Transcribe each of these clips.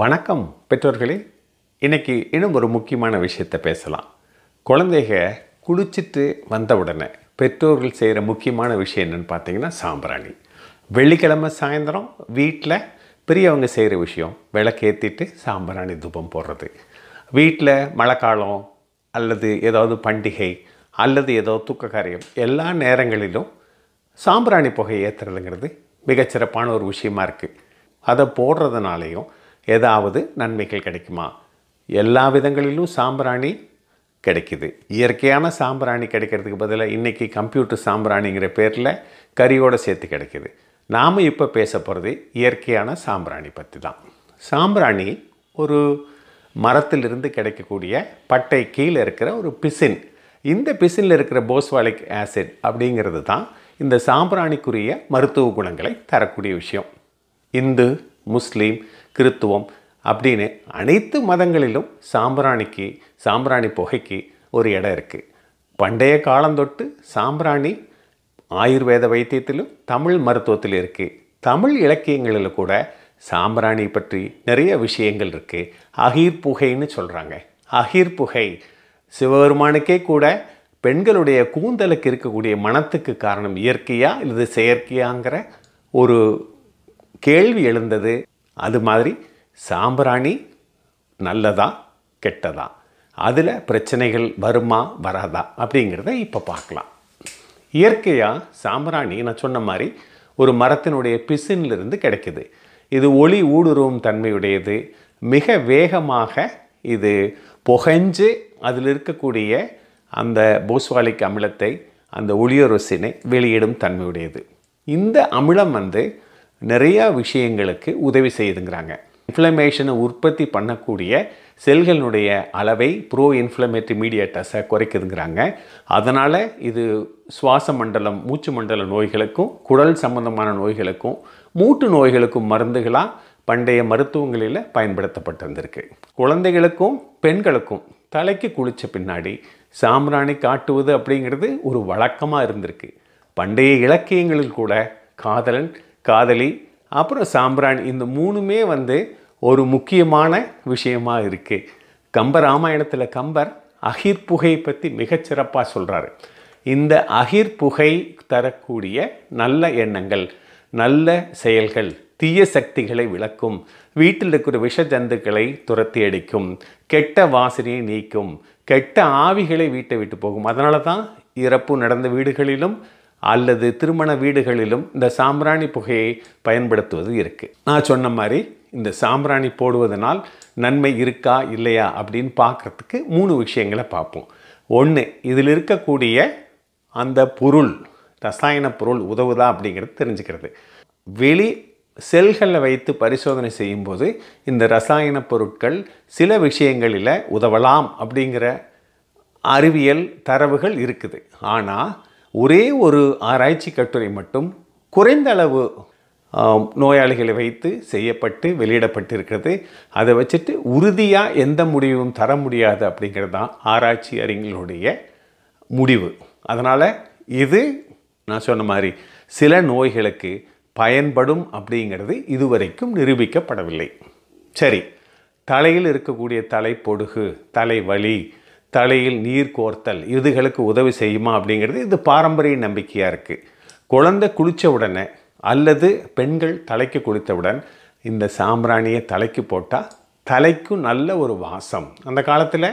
வணக்கம் பெற்றோர்களே இன்றைக்கி இன்னும் ஒரு முக்கியமான விஷயத்தை பேசலாம் குழந்தைக குளிச்சுட்டு வந்த உடனே பெற்றோர்கள் செய்கிற முக்கியமான விஷயம் என்னென்னு பார்த்தீங்கன்னா சாம்பிராணி வெள்ளிக்கிழமை சாயந்தரம் வீட்டில் பெரியவங்க செய்கிற விஷயம் விளக்கேற்றிட்டு சாம்பிராணி தூபம் போடுறது வீட்டில் மழைக்காலம் அல்லது ஏதாவது பண்டிகை அல்லது ஏதோ துக்க காரியம் எல்லா நேரங்களிலும் சாம்பிராணி புகை ஏற்றுறதுங்கிறது மிகச்சிறப்பான ஒரு விஷயமா இருக்குது அதை போடுறதுனாலையும் ஏதாவது நன்மைகள் கிடைக்குமா எல்லா விதங்களிலும் சாம்பிராணி கிடைக்கிது இயற்கையான சாம்பிராணி கிடைக்கிறதுக்கு பதிலாக இன்றைக்கி கம்ப்யூட்டர் சாம்பிராணிங்கிற பேரில் கறியோடு சேர்த்து கிடைக்கிது நாம் இப்போ பேச போகிறது இயற்கையான சாம்பிராணி பற்றி தான் சாம்பிராணி ஒரு மரத்திலிருந்து கிடைக்கக்கூடிய பட்டை கீழே இருக்கிற ஒரு பிசின் இந்த பிசினில் இருக்கிற போஸ்வாலிக் ஆசிட் அப்படிங்கிறது தான் இந்த சாம்பிராணிக்குரிய மருத்துவ குணங்களை தரக்கூடிய விஷயம் இந்து முஸ்லீம் கிறித்துவம் அப்படின்னு அனைத்து மதங்களிலும் சாம்பிராணிக்கு சாம்பிராணி புகைக்கு ஒரு இடம் இருக்குது பண்டைய காலந்தொட்டு சாம்பிராணி ஆயுர்வேத வைத்தியத்திலும் தமிழ் மருத்துவத்தில் இருக்குது தமிழ் இலக்கியங்களில் கூட சாம்பிராணி பற்றி நிறைய விஷயங்கள் இருக்குது அகீர் புகைன்னு சொல்கிறாங்க அகீர் புகை சிவபெருமானுக்கே கூட பெண்களுடைய கூந்தலுக்கு இருக்கக்கூடிய மனத்துக்கு காரணம் இயற்கையா இல்லது செயற்கையாங்கிற ஒரு கேள்வி எழுந்தது அது மாதிரி சாம்பிராணி நல்லதா கெட்டதா அதில் பிரச்சனைகள் வருமா வராதா அப்படிங்கிறத இப்போ பார்க்கலாம் இயற்கையாக சாம்பிராணி நான் சொன்ன மாதிரி ஒரு மரத்தினுடைய பிசின்லிருந்து கிடைக்குது இது ஒளி ஊடுருவும் தன்மையுடையது மிக வேகமாக இது புகைஞ்சு அதில் இருக்கக்கூடிய அந்த பூஸ்வாலிக் அமிலத்தை அந்த ஒளியரசினை வெளியிடும் தன்மையுடையது இந்த அமிலம் வந்து நிறையா விஷயங்களுக்கு உதவி செய்துங்கிறாங்க இன்ஃப்ளமேஷனை உற்பத்தி பண்ணக்கூடிய செல்களினுடைய அளவை ப்ரோ இன்ஃப்ளமேட்டரி மீடியேட்டர்ஸை குறைக்குதுங்கிறாங்க அதனால் இது சுவாச மண்டலம் மூச்சு மண்டல நோய்களுக்கும் குடல் சம்பந்தமான நோய்களுக்கும் மூட்டு நோய்களுக்கும் மருந்துகளாக பண்டைய மருத்துவங்களில் பயன்படுத்தப்பட்டு வந்திருக்கு குழந்தைகளுக்கும் பெண்களுக்கும் தலைக்கு குளித்த பின்னாடி சாம்பிராணி காட்டுவது அப்படிங்கிறது ஒரு வழக்கமாக இருந்திருக்கு பண்டைய இலக்கியங்களில் கூட காதலன் காதலி அப்புறம் சாம்பிராணி இந்த மூணுமே வந்து ஒரு முக்கியமான விஷயமாக இருக்குது கம்ப ராமாயணத்தில் கம்பர் அகிர் புகை பற்றி மிகச்சிறப்பாக சொல்கிறாரு இந்த அகிர் புகை தரக்கூடிய நல்ல எண்ணங்கள் நல்ல செயல்கள் தீய சக்திகளை விளக்கும் வீட்டில் இருக்கிற விஷ ஜந்துக்களை துரத்தி அடிக்கும் கெட்ட வாசனையை நீக்கும் கெட்ட ஆவிகளை வீட்டை விட்டு போகும் அதனால தான் இறப்பு நடந்த வீடுகளிலும் அல்லது திருமண வீடுகளிலும் இந்த சாம்பிராணி புகையை பயன்படுத்துவது இருக்குது நான் சொன்ன மாதிரி இந்த சாம்பிராணி போடுவதனால் நன்மை இருக்கா இல்லையா அப்படின்னு பார்க்குறதுக்கு மூணு விஷயங்களை பார்ப்போம் ஒன்று இதில் இருக்கக்கூடிய அந்த பொருள் ரசாயன பொருள் உதவுதா அப்படிங்கிறது தெரிஞ்சுக்கிறது வெளி செல்களை வைத்து பரிசோதனை செய்யும்போது இந்த ரசாயன பொருட்கள் சில விஷயங்களில் உதவலாம் அப்படிங்கிற அறிவியல் தரவுகள் இருக்குது ஆனால் ஒரே ஒரு ஆராய்ச்சி கட்டுரை மட்டும் குறைந்த அளவு நோயாளிகளை வைத்து செய்யப்பட்டு வெளியிடப்பட்டிருக்கிறது அதை வச்சுட்டு உறுதியாக எந்த முடிவும் தர முடியாது அப்படிங்கிறது தான் ஆராய்ச்சி அறிஞர்களுடைய முடிவு அதனால் இது நான் சொன்ன மாதிரி சில நோய்களுக்கு பயன்படும் அப்படிங்கிறது இதுவரைக்கும் நிரூபிக்கப்படவில்லை சரி தலையில் இருக்கக்கூடிய தலைப்பொடுகு தலைவலி தலையில் நீர் கோர்த்தல் இதுகளுக்கு உதவி செய்யுமா அப்படிங்கிறது இது பாரம்பரிய நம்பிக்கையாக இருக்குது குழந்தை குளித்த உடனே அல்லது பெண்கள் தலைக்கு குளித்தவுடன் இந்த சாம்பிராணியை தலைக்கு போட்டால் தலைக்கும் நல்ல ஒரு வாசம் அந்த காலத்தில்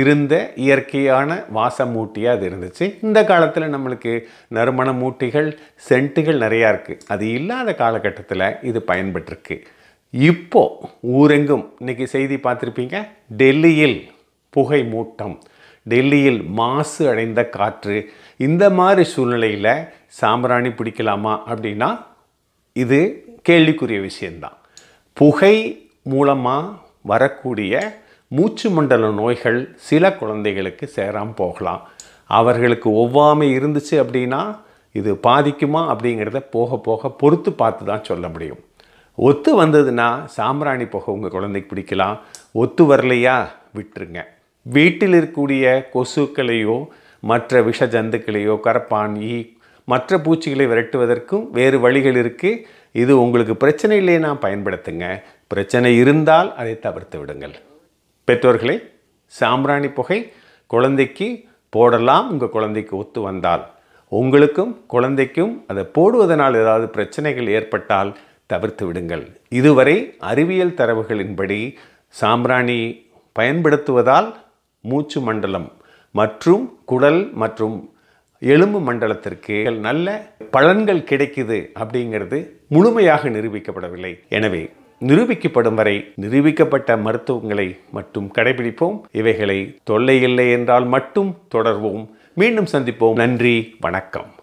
இருந்த இயற்கையான வாசமூட்டியாக அது இருந்துச்சு இந்த காலத்தில் நம்மளுக்கு நறுமண மூட்டிகள் சென்ட்டுகள் நிறையா இருக்குது அது இல்லாத காலகட்டத்தில் இது பயன்பட்டிருக்கு இப்போது ஊரெங்கும் இன்றைக்கி செய்தி பார்த்துருப்பீங்க டெல்லியில் புகை மூட்டம் டெல்லியில் மாசு அடைந்த காற்று இந்த மாதிரி சூழ்நிலையில் சாம்பிராணி பிடிக்கலாமா அப்படின்னா இது கேள்விக்குரிய விஷயந்தான் புகை மூலமாக வரக்கூடிய மூச்சு மண்டல நோய்கள் சில குழந்தைகளுக்கு சேராமல் போகலாம் அவர்களுக்கு ஒவ்வாமை இருந்துச்சு அப்படின்னா இது பாதிக்குமா அப்படிங்கிறத போக போக பொறுத்து பார்த்து தான் சொல்ல முடியும் ஒத்து வந்ததுன்னா சாம்பிராணி போக உங்கள் குழந்தைக்கு பிடிக்கலாம் ஒத்து வரலையா விட்டுருங்க வீட்டில் இருக்கக்கூடிய கொசுக்களையோ மற்ற விஷ ஜந்துக்களையோ கரப்பான் ஈ மற்ற பூச்சிகளை விரட்டுவதற்கும் வேறு வழிகள் இருக்குது இது உங்களுக்கு பிரச்சனை நான் பயன்படுத்துங்க பிரச்சனை இருந்தால் அதை தவிர்த்து விடுங்கள் பெற்றோர்களே சாம்பிராணி புகை குழந்தைக்கு போடலாம் உங்கள் குழந்தைக்கு ஒத்து வந்தால் உங்களுக்கும் குழந்தைக்கும் அதை போடுவதனால் ஏதாவது பிரச்சனைகள் ஏற்பட்டால் தவிர்த்து விடுங்கள் இதுவரை அறிவியல் தரவுகளின்படி சாம்பிராணி பயன்படுத்துவதால் மூச்சு மண்டலம் மற்றும் குடல் மற்றும் எலும்பு மண்டலத்திற்கு நல்ல பலன்கள் கிடைக்குது அப்படிங்கிறது முழுமையாக நிரூபிக்கப்படவில்லை எனவே நிரூபிக்கப்படும் வரை நிரூபிக்கப்பட்ட மருத்துவங்களை மட்டும் கடைபிடிப்போம் இவைகளை தொல்லை இல்லை என்றால் மட்டும் தொடர்வோம் மீண்டும் சந்திப்போம் நன்றி வணக்கம்